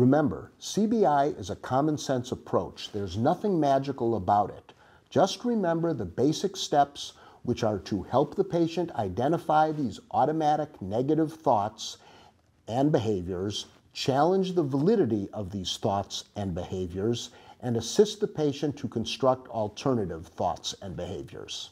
Remember, CBI is a common sense approach. There's nothing magical about it. Just remember the basic steps, which are to help the patient identify these automatic negative thoughts and behaviors, challenge the validity of these thoughts and behaviors, and assist the patient to construct alternative thoughts and behaviors.